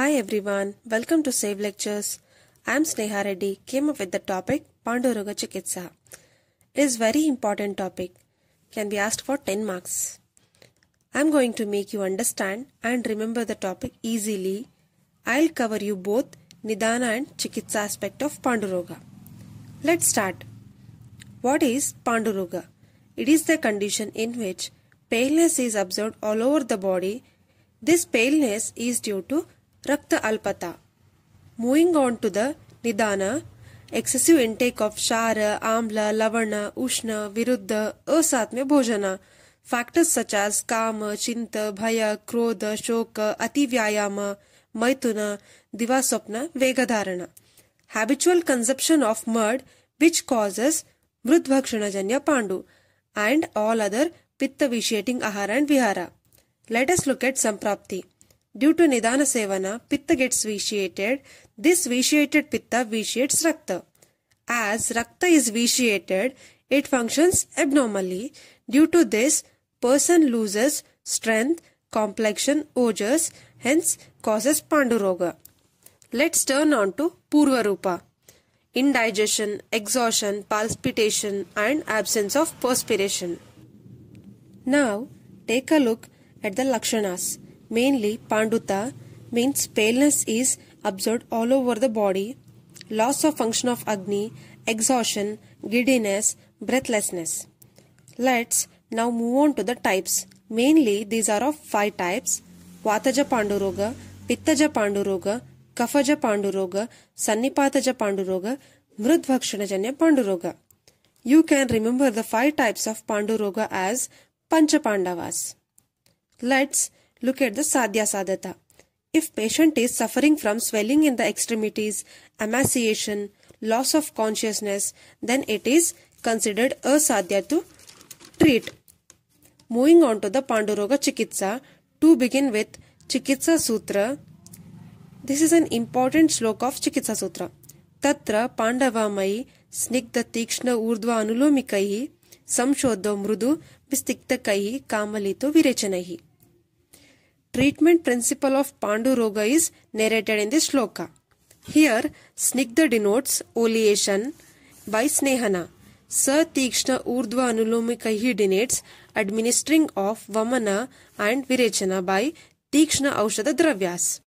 Hi everyone, welcome to Save Lectures. I am Sneha Reddy, came up with the topic Panduruga Chikitsa. It is very important topic, can be asked for 10 marks. I am going to make you understand and remember the topic easily. I'll cover you both Nidana and Chikitsa aspect of Panduroga. Let's start. What is Panduroga? It is the condition in which paleness is observed all over the body. This paleness is due to रक्त अल्पता moving on to the निदान excessive intake of क्षार आम्ल लवण उष्ण विरुद्ध असात्म्य भोजन factors such as काम चिंत भय क्रोध शोक अति व्यायाम मैथुन दिवा दिवास्वप्न वेगधारण habitual consumption of mud which causes मृदभक्षणजन्य पांडु एंड ऑल अदर पित्त विशिएटिंग आहार एंड विहार लेट अस लुक एट संप्राप्ति Due to Nidana Sevana, Pitta gets vitiated. This vitiated Pitta vitiates Rakta. As Rakta is vitiated, it functions abnormally. Due to this, person loses strength, complexion, ojas, hence causes Panduroga. Let's turn on to Purvarupa. Indigestion, exhaustion, palpitation and absence of perspiration. Now, take a look at the Lakshanas. Mainly, panduta means paleness is observed all over the body, loss of function of Agni, exhaustion, giddiness, breathlessness. Let's now move on to the types. Mainly, these are of five types Vataja Panduroga, Pittaja Panduroga, Kafaja Panduroga, Sannipataja Panduroga, Mrudbhakshanajanya Panduroga. You can remember the five types of Panduroga as Panchapandavas. Let's Look at the sadhya sadhata. If patient is suffering from swelling in the extremities, emaciation, loss of consciousness, then it is considered a sadhya to treat. Moving on to the Panduroga Chikitsa, to begin with, Chikitsa Sutra. This is an important slok of Chikitsa Sutra. Tatra Pandavamai ಸ್ನಿಗ್ಧ ತೀಕ್ಷ್ಣ ಊರ್ಧ್ವ ಅನುಲೋಮಿಕೈ mrudu ಮೃದು ವಿಸ್ತಿಕ್ತಕೈ Kamalito Virechanahi treatment principle of panduroga Roga is narrated in this shloka. Here, Snigdha denotes oleation by Snehana. Tikshna Urdhva Anulomikahi denotes administering of Vamana and Virechana by Tikshna Aushadha Dravyas.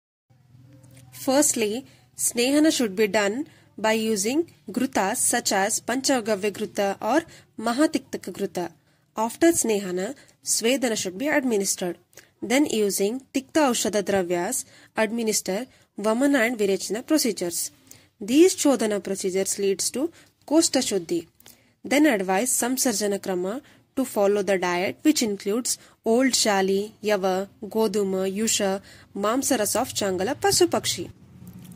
Firstly, Snehana should be done by using grutas such as Panchagavya Gruta or Mahatiktaka Gruta. After Snehana, swedana should be administered. Then using Tikta Aushadha Dravyas, administer Vamana and Virechana procedures. These chodana procedures leads to Kosta Shuddhi. Then advise Samsarjana Krama to follow the diet which includes old Shali, Yava, Goduma, Yusha, Mamsaras of Changala Pasupakshi.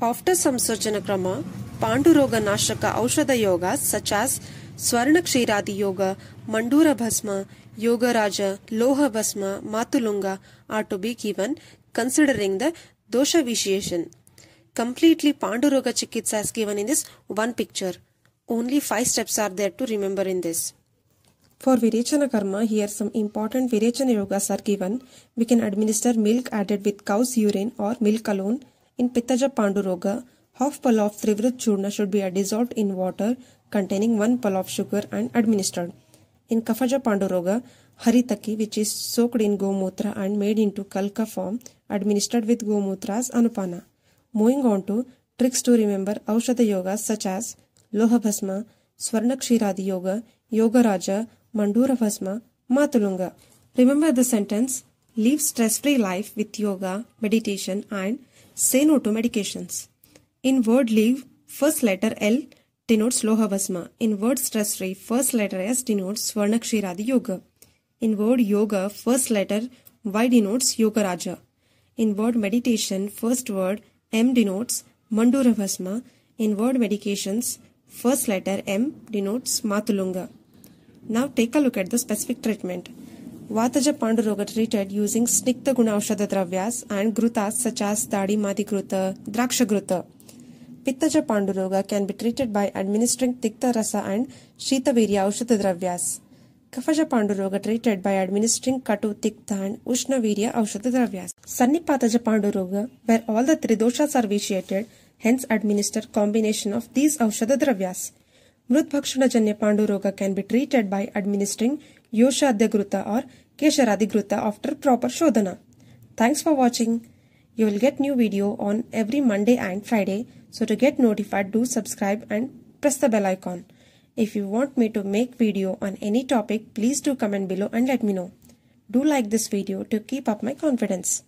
After Samsarjana Krama, Panduroga Nashaka Aushadha Yogas such as Swarna Kshiradi Yoga, Mandura Bhasma, Loha Vasma, Matulunga are to be given considering the dosha vitiation. Completely Panduroga Chikitsa is given in this one picture. Only five steps are there to remember in this. For Virechana Karma, here some important Virechana Yogas are given. We can administer milk added with cow's urine or milk alone. In Pittaja Panduroga, half pal of Trivrut Churna should be dissolved in water containing one pal of sugar and administered. In Kafaja Panduroga, Haritaki, which is soaked in Gomutra and made into Kalka form, administered with Gomutras Anupana. Moving on to tricks to remember Aushadha yoga such as Lohabhasma, Swarnakshiradi Yoga, Yoga Raja, Mandura Bhasma, Matulunga. Remember the sentence Live stress free life with yoga, meditation, and say no to medications. In word live, first letter L denotes loha vasma. In word stress first letter S denotes Swarnakshiradi Yoga. In word yoga, first letter Y denotes Yoga Raja. In word meditation, first word M denotes Vasma. In word medications, first letter M denotes Matulunga. Now take a look at the specific treatment. Vataja Pandaroga treated using Snikta Guna Dravyas and Grutas such as Dadi Madhi Gruta, Draksha Gruta. Pittaja panduroga can be treated by administering Tikta Rasa and Shitavirya dravyas kafaja panduroga treated by administering Katu, Tikta and Ushnavirya dravyas Sannipataja panduroga, where all the Tridoshas are vitiated, hence administer combination of these aushadha dravyas mrutbhakshana janya panduroga can be treated by administering Yoshadhyagruta or Kesharadhigruta after proper Shodhana. Thanks for watching. You will get new video on every Monday and Friday So to get notified, do subscribe and press the bell icon. If you want me to make video on any topic, please do comment below and let me know. Do like this video to keep up my confidence.